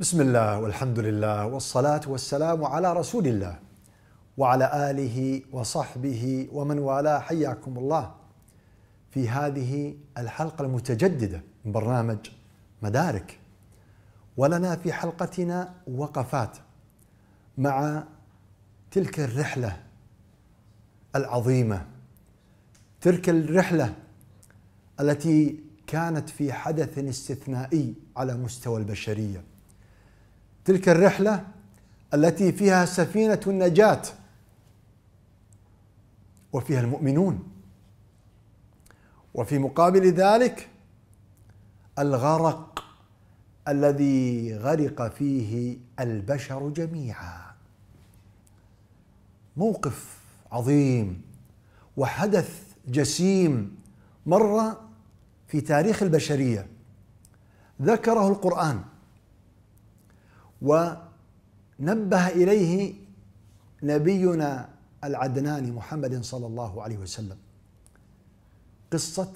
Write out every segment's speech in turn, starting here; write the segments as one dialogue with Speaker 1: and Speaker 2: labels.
Speaker 1: بسم الله والحمد لله والصلاة والسلام على رسول الله وعلى آله وصحبه ومن والاه حياكم الله في هذه الحلقة المتجددة من برنامج مدارك ولنا في حلقتنا وقفات مع تلك الرحلة العظيمة تلك الرحلة التي كانت في حدث استثنائي على مستوى البشريه تلك الرحلة التي فيها سفينة النجاة وفيها المؤمنون وفي مقابل ذلك الغرق الذي غرق فيه البشر جميعا موقف عظيم وحدث جسيم مر في تاريخ البشريه ذكره القران ونبه إليه نبينا العدناني محمد صلى الله عليه وسلم قصة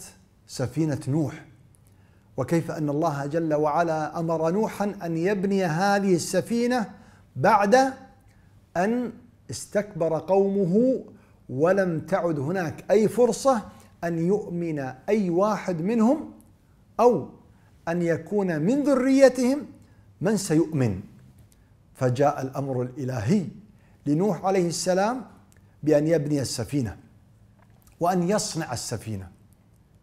Speaker 1: سفينة نوح وكيف أن الله جل وعلا أمر نوحا أن يبني هذه السفينة بعد أن استكبر قومه ولم تعد هناك أي فرصة أن يؤمن أي واحد منهم أو أن يكون من ذريتهم من سيؤمن فجاء الأمر الإلهي لنوح عليه السلام بأن يبني السفينة وأن يصنع السفينة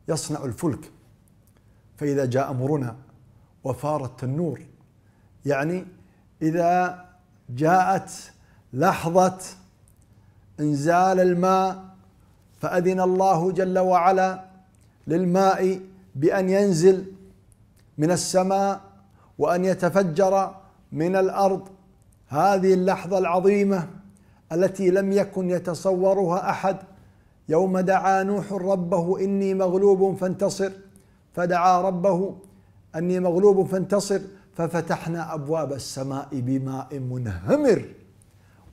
Speaker 1: يصنع الفلك فإذا جاء أمرنا وفار التنور يعني إذا جاءت لحظة انزال الماء فأذن الله جل وعلا للماء بأن ينزل من السماء وأن يتفجر من الأرض هذه اللحظة العظيمة التي لم يكن يتصورها أحد يوم دعا نوح ربه إني مغلوب فانتصر فدعا ربه أني مغلوب فانتصر ففتحنا أبواب السماء بماء منهمر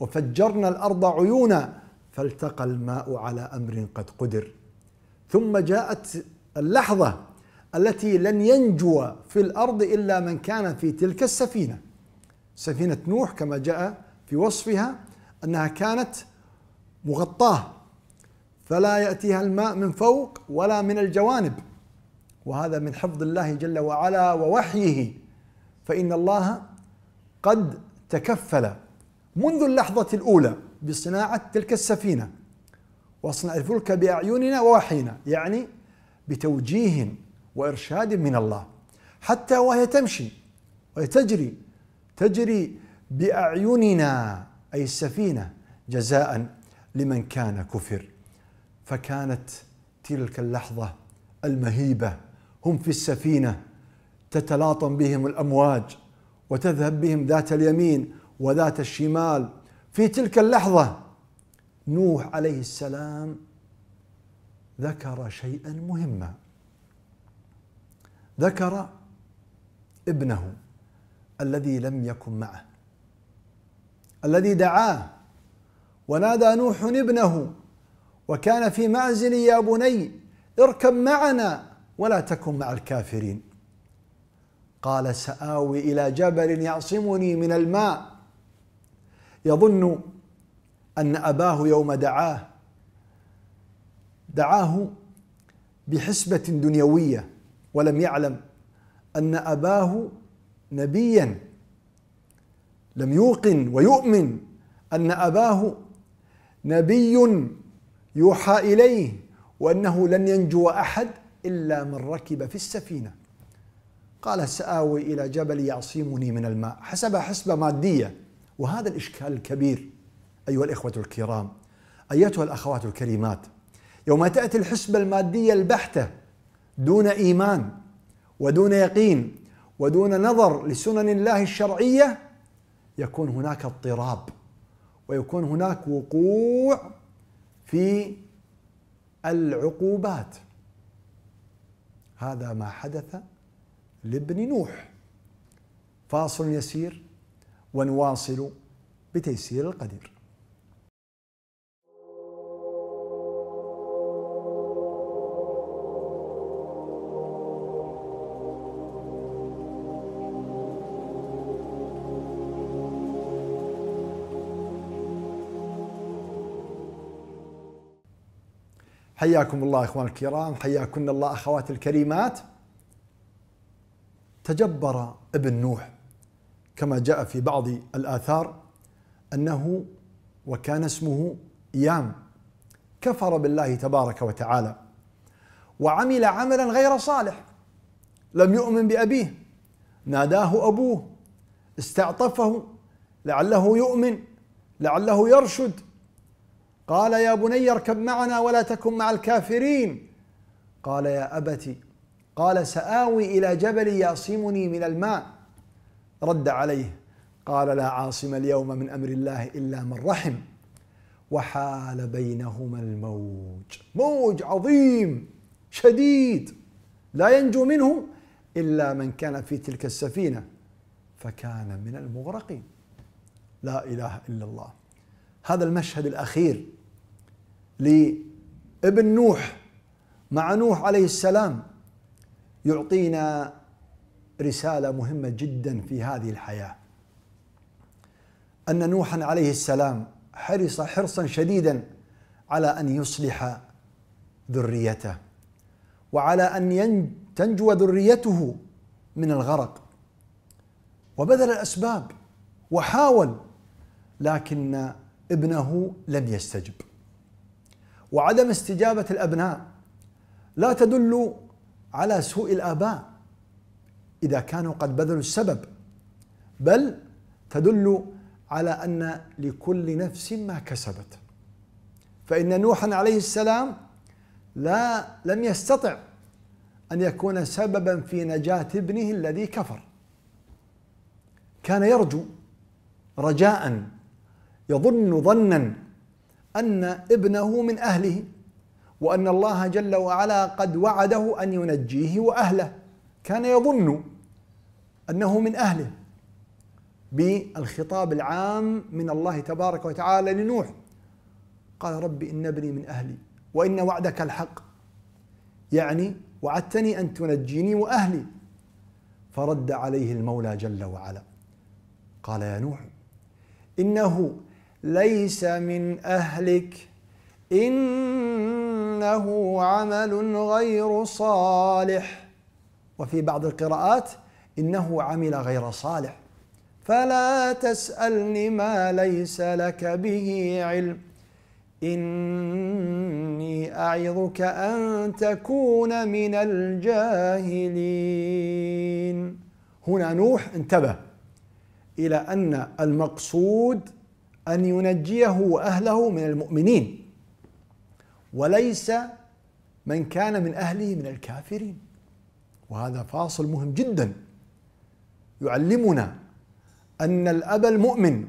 Speaker 1: وفجرنا الأرض عيونا فالتقى الماء على أمر قد قدر ثم جاءت اللحظة التي لن ينجو في الأرض إلا من كان في تلك السفينة سفينة نوح كما جاء في وصفها أنها كانت مغطاة فلا يأتيها الماء من فوق ولا من الجوانب وهذا من حفظ الله جل وعلا ووحيه فإن الله قد تكفل منذ اللحظة الأولى بصناعة تلك السفينة واصنع الفلك بأعيننا ووحينا يعني بتوجيه وإرشاد من الله حتى وهي تمشي وهي تجري تجري باعيننا اي السفينه جزاء لمن كان كفر فكانت تلك اللحظه المهيبه هم في السفينه تتلاطم بهم الامواج وتذهب بهم ذات اليمين وذات الشمال في تلك اللحظه نوح عليه السلام ذكر شيئا مهما ذكر ابنه الذي لم يكن معه الذي دعاه ونادى نوح ابنه وكان في معزل يا بني اركب معنا ولا تكن مع الكافرين قال سآوي إلى جبل يعصمني من الماء يظن أن أباه يوم دعاه دعاه بحسبة دنيوية ولم يعلم أن أباه نبيا لم يوقن ويؤمن ان اباه نبي يوحى اليه وانه لن ينجو احد الا من ركب في السفينه قال ساوي الى جبل يعصمني من الماء حسب حسبه ماديه وهذا الاشكال الكبير ايها الاخوه الكرام ايتها الاخوات الكريمات يوم تاتي الحسبه الماديه البحته دون ايمان ودون يقين ودون نظر لسنن الله الشرعيه يكون هناك اضطراب ويكون هناك وقوع في العقوبات هذا ما حدث لابن نوح فاصل يسير ونواصل بتيسير القدير حياكم الله اخوان الكرام حياكن الله اخواتي الكريمات تجبر ابن نوح كما جاء في بعض الاثار انه وكان اسمه يام كفر بالله تبارك وتعالى وعمل عملا غير صالح لم يؤمن بابيه ناداه ابوه استعطفه لعله يؤمن لعله يرشد قال يا بني اركب معنا ولا تكن مع الكافرين قال يا أبت قال سآوي إلى جبل يعصمني من الماء رد عليه قال لا عاصم اليوم من أمر الله إلا من رحم وحال بينهما الموج موج عظيم شديد لا ينجو منه إلا من كان في تلك السفينة فكان من المغرقين لا إله إلا الله هذا المشهد الأخير لابن نوح مع نوح عليه السلام يعطينا رسالة مهمة جدا في هذه الحياة أن نوحا عليه السلام حرص حرصا شديدا على أن يصلح ذريته وعلى أن تنجو ذريته من الغرق وبذل الأسباب وحاول لكن ابنه لم يستجب وعدم استجابة الأبناء لا تدل على سوء الآباء إذا كانوا قد بذلوا السبب بل تدل على أن لكل نفس ما كسبت فإن نوحا عليه السلام لا لم يستطع أن يكون سببا في نجاة ابنه الذي كفر كان يرجو رجاء يظن ظنا أن ابنه من أهله وأن الله جل وعلا قد وعده أن ينجيه وأهله كان يظن أنه من أهله بالخطاب العام من الله تبارك وتعالى لنوح قال رب إن ابني من أهلي وإن وعدك الحق يعني وعدتني أن تنجيني وأهلي فرد عليه المولى جل وعلا قال يا نوح إنه ليس من أهلك إنه عمل غير صالح وفي بعض القراءات إنه عمل غير صالح فلا تسألني ما ليس لك به علم إني أعظك أن تكون من الجاهلين هنا نوح انتبه إلى أن المقصود أن ينجيه وأهله من المؤمنين وليس من كان من أهله من الكافرين وهذا فاصل مهم جدا يعلمنا أن الأب المؤمن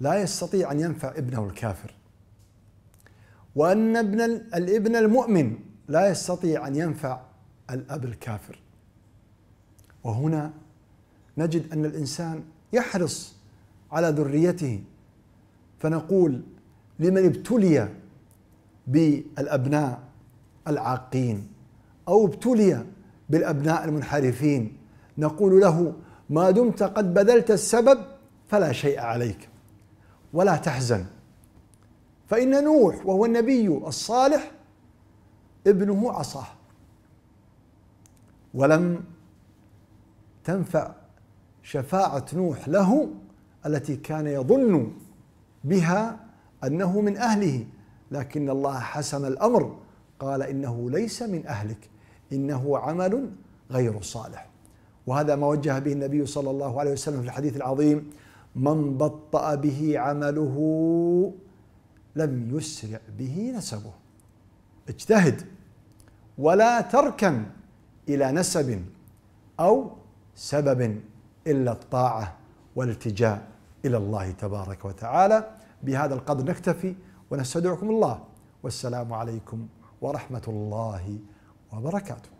Speaker 1: لا يستطيع أن ينفع ابنه الكافر وأن ابن الابن المؤمن لا يستطيع أن ينفع الأب الكافر وهنا نجد أن الإنسان يحرص على ذريته فنقول لمن ابتلي بالابناء العاقين او ابتلي بالابناء المنحرفين نقول له ما دمت قد بذلت السبب فلا شيء عليك ولا تحزن فان نوح وهو النبي الصالح ابنه عصاه ولم تنفع شفاعه نوح له التي كان يظن بها انه من اهله لكن الله حسم الامر قال انه ليس من اهلك انه عمل غير صالح وهذا ما وجه به النبي صلى الله عليه وسلم في الحديث العظيم من بطأ به عمله لم يسرع به نسبه اجتهد ولا تركن الى نسب او سبب الا الطاعه والالتجاء إلى الله تبارك وتعالى بهذا القدر نكتفي ونستودعكم الله والسلام عليكم ورحمة الله وبركاته